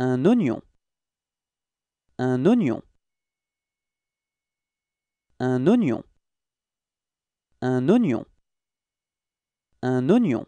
Un oignon. Un oignon. Un oignon. Un oignon. Un oignon.